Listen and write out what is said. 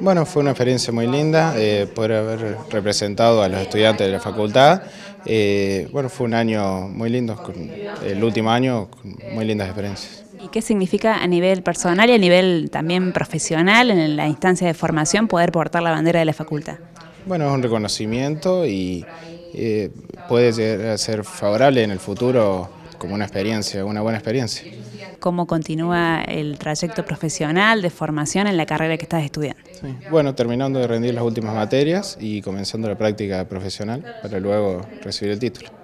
Bueno, fue una experiencia muy linda eh, poder haber representado a los estudiantes de la facultad. Eh, bueno, fue un año muy lindo, el último año, con muy lindas experiencias. ¿Y qué significa a nivel personal y a nivel también profesional en la instancia de formación poder portar la bandera de la facultad? Bueno, es un reconocimiento y eh, puede ser favorable en el futuro como una experiencia, una buena experiencia cómo continúa el trayecto profesional de formación en la carrera que estás estudiando. Bueno, terminando de rendir las últimas materias y comenzando la práctica profesional para luego recibir el título.